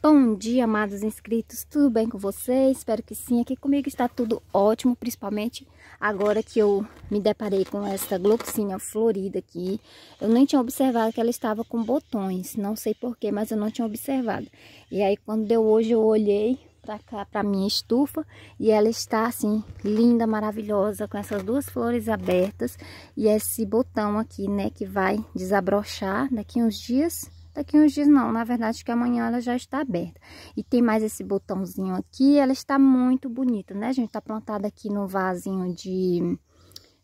Bom dia, amados inscritos, tudo bem com vocês? Espero que sim, aqui comigo está tudo ótimo, principalmente agora que eu me deparei com essa gloxínia florida aqui. Eu nem tinha observado que ela estava com botões, não sei porquê, mas eu não tinha observado. E aí, quando deu hoje, eu olhei para cá, para minha estufa, e ela está assim, linda, maravilhosa, com essas duas flores abertas e esse botão aqui, né, que vai desabrochar daqui uns dias Daqui uns dias não, na verdade que amanhã ela já está aberta. E tem mais esse botãozinho aqui, ela está muito bonita, né, gente? Tá plantada aqui no vasinho de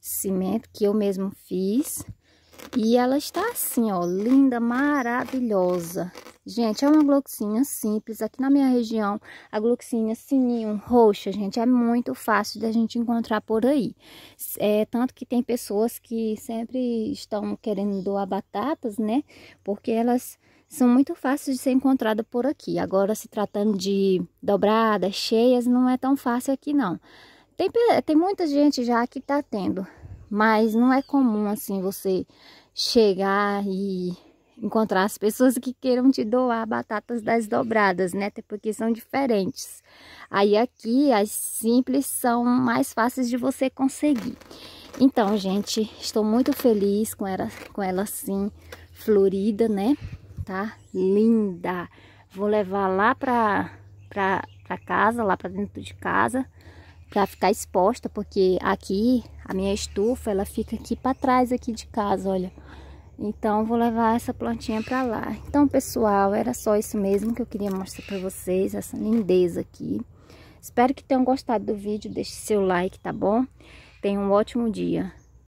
cimento que eu mesmo fiz. E ela está assim, ó, linda, maravilhosa. Gente, é uma gloxinha simples. Aqui na minha região, a gloxinha sininho roxa, gente, é muito fácil de a gente encontrar por aí. É, tanto que tem pessoas que sempre estão querendo doar batatas, né? Porque elas são muito fáceis de ser encontrada por aqui. Agora, se tratando de dobradas, cheias, não é tão fácil aqui, não. Tem, tem muita gente já que tá tendo, mas não é comum, assim, você chegar e encontrar as pessoas que queiram te doar batatas das dobradas, né? Até porque são diferentes. Aí aqui as simples são mais fáceis de você conseguir. Então, gente, estou muito feliz com ela, com ela assim, florida, né? Tá linda. Vou levar lá para pra, pra casa, lá para dentro de casa, para ficar exposta, porque aqui a minha estufa, ela fica aqui para trás aqui de casa, olha. Olha então, vou levar essa plantinha para lá. Então, pessoal, era só isso mesmo que eu queria mostrar para vocês, essa lindeza aqui. Espero que tenham gostado do vídeo, deixe seu like, tá bom? Tenham um ótimo dia.